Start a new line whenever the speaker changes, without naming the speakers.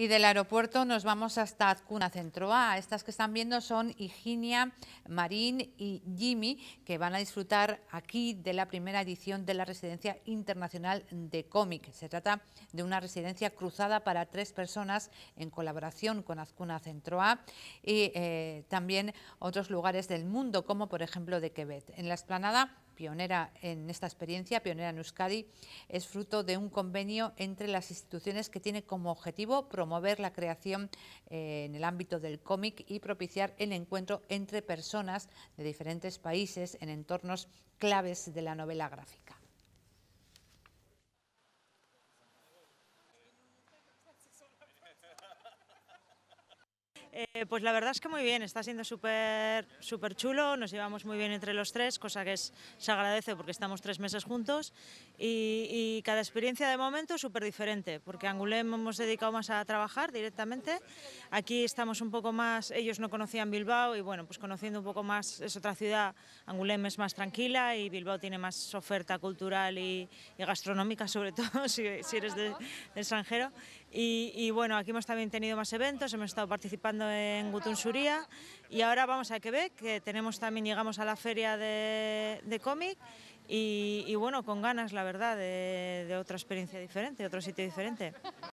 Y del aeropuerto nos vamos hasta Azcuna A. Estas que están viendo son Higinia, Marín y Jimmy, que van a disfrutar aquí de la primera edición de la Residencia Internacional de Cómic. Se trata de una residencia cruzada para tres personas en colaboración con Azcuna A. y eh, también otros lugares del mundo, como por ejemplo de Quebec. En la esplanada pionera en esta experiencia, pionera en Euskadi, es fruto de un convenio entre las instituciones que tiene como objetivo promover la creación eh, en el ámbito del cómic y propiciar el encuentro entre personas de diferentes países en entornos claves de la novela gráfica.
Eh, pues la verdad es que muy bien, está siendo súper super chulo, nos llevamos muy bien entre los tres, cosa que se agradece porque estamos tres meses juntos y, cada experiencia de momento es súper diferente, porque a Angulem hemos dedicado más a trabajar directamente, aquí estamos un poco más, ellos no conocían Bilbao y bueno, pues conociendo un poco más, es otra ciudad, Angulem es más tranquila y Bilbao tiene más oferta cultural y, gastronómica sobre todo si, eres de extranjero y, bueno, aquí hemos también tenido más eventos, hemos estado participando en Gutunsuría y ahora vamos a Quebec, que tenemos también, llegamos a la feria de, cómic y, bueno, con ganas, la verdad, de, de otra experiencia diferente, otro sitio diferente.